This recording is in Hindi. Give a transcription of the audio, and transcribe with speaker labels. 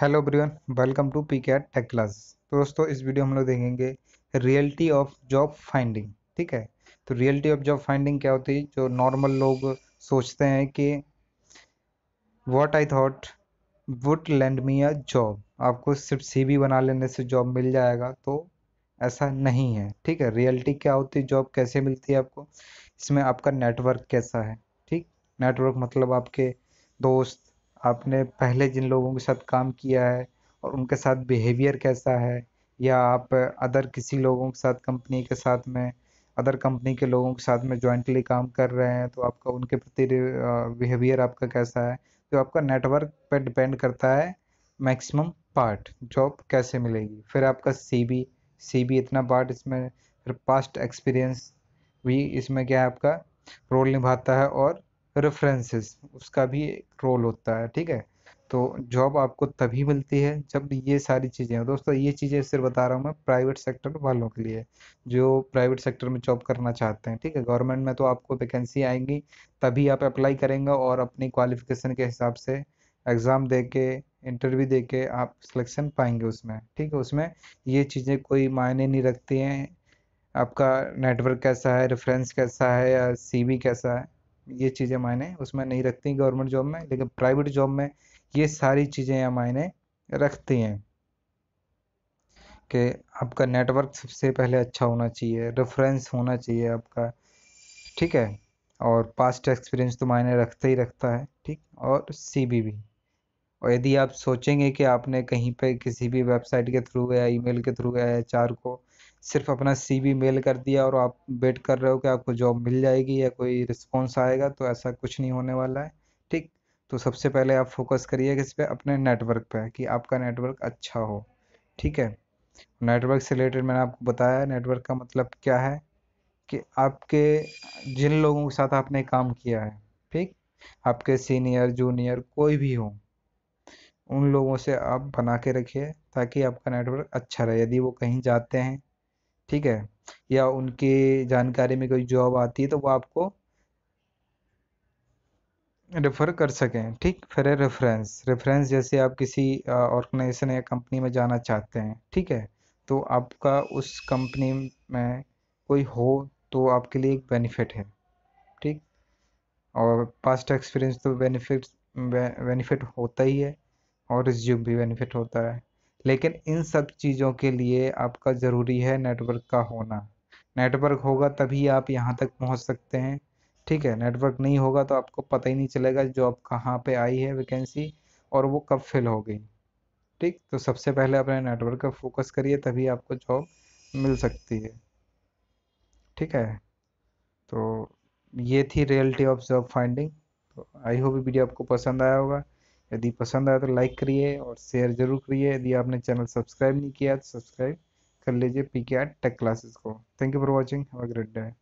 Speaker 1: hello Brian welcome to P cat tech class तो दोस्तों इस वीडियो हम लोग देखेंगे रियलिटी ऑफ जॉब फाइंडिंग ठीक है तो रियलिटी ऑफ जॉब फाइंडिंग क्या होती है जो नॉर्मल लोग सोचते हैं कि what I thought would land me a job आपको सिर्फ सीवी बना लेने से जॉब मिल जाएगा तो ऐसा नहीं है ठीक है रियलिटी क्या होती है जॉब कैसे मिलती है आपको इसमें आपका नेटवर्क कैसा है ठीक नेटवर्क मतलब आपके दोस्त आपने पहले जिन लोगों के साथ काम किया है और उनके साथ बिहेवियर कैसा है या आप अदर किसी लोगों के साथ कंपनी के साथ में अदर कंपनी के लोगों के साथ में जॉइंटली काम कर रहे हैं तो आपका उनके प्रति बिहेवियर आपका कैसा है तो आपका नेटवर्क पर डिपेंड करता है मैक्सिमम पार्ट जॉब कैसे मिलेगी फिर आपका सी बी सी बी इतना पार्ट इसमें फिर पास्ट एक्सपीरियंस भी इसमें क्या है आपका रोल निभाता है और रेफरेंसेस उसका भी एक रोल होता है ठीक है तो जॉब आपको तभी मिलती है जब ये सारी चीज़ें हैं दोस्तों ये चीज़ें सिर्फ बता रहा हूँ मैं प्राइवेट सेक्टर वालों के लिए जो प्राइवेट सेक्टर में जॉब करना चाहते हैं ठीक है गवर्नमेंट में तो आपको वैकेंसी आएंगी तभी आप अप्लाई करेंगे और अपनी क्वालिफिकेशन के हिसाब से एग्ज़ाम दे के इंटरव्यू दे के आप सिलेक्शन पाएंगे उसमें ठीक है उसमें ये चीज़ें कोई मायने नहीं रखती हैं आपका नेटवर्क कैसा है रेफरेंस कैसा है या सी कैसा है ये चीज़ें मायने उसमें नहीं रखती गवर्नमेंट जॉब में लेकिन प्राइवेट जॉब में ये सारी चीज़ें यहाँ मायने रखती हैं कि आपका नेटवर्क सबसे पहले अच्छा होना चाहिए रेफरेंस होना चाहिए आपका ठीक है और पास्ट एक्सपीरियंस तो मायने रखता ही रखता है ठीक और सी भी और यदि आप सोचेंगे कि आपने कहीं पे किसी भी वेबसाइट के थ्रू या ईमेल के थ्रू या एच को सिर्फ अपना सीवी मेल कर दिया और आप वेट कर रहे हो कि आपको जॉब मिल जाएगी या कोई रिस्पॉन्स आएगा तो ऐसा कुछ नहीं होने वाला है ठीक तो सबसे पहले आप फोकस करिए किस पे अपने नेटवर्क पे कि आपका नेटवर्क अच्छा हो ठीक है नेटवर्क से रिलेटेड मैंने आपको बताया नेटवर्क का मतलब क्या है कि आपके जिन लोगों के साथ आपने काम किया है ठीक आपके सीनियर जूनियर कोई भी हो उन लोगों से आप बना के रखिए ताकि आपका नेटवर्क अच्छा रहे यदि वो कहीं जाते हैं ठीक है या उनकी जानकारी में कोई जॉब आती है तो वो आपको रेफ़र कर सकें ठीक फिर है रेफरेंस रेफरेंस जैसे आप किसी ऑर्गेनाइजेशन या कंपनी में जाना चाहते हैं ठीक है तो आपका उस कंपनी में कोई हो तो आपके लिए एक बेनिफिट है ठीक और पास्ट एक्सपीरियंस तो बेनिफिट बेनिफिट होता ही है और रिज्यूम भी बेनिफिट होता है लेकिन इन सब चीज़ों के लिए आपका ज़रूरी है नेटवर्क का होना नेटवर्क होगा तभी आप यहाँ तक पहुँच सकते हैं ठीक है नेटवर्क नहीं होगा तो आपको पता ही नहीं चलेगा जॉब कहाँ पे आई है वैकेंसी और वो कब फिल हो गई ठीक तो सबसे पहले अपने नेटवर्क का फोकस करिए तभी आपको जॉब मिल सकती है ठीक है तो ये थी रियलिटी ऑफ जॉब फाइंडिंग तो आई होप वीडियो आपको पसंद आया होगा यदि पसंद आया तो लाइक करिए और शेयर ज़रूर करिए यदि आपने चैनल सब्सक्राइब नहीं किया तो सब्सक्राइब कर लीजिए P K R tech classes को thank you for watching have a great day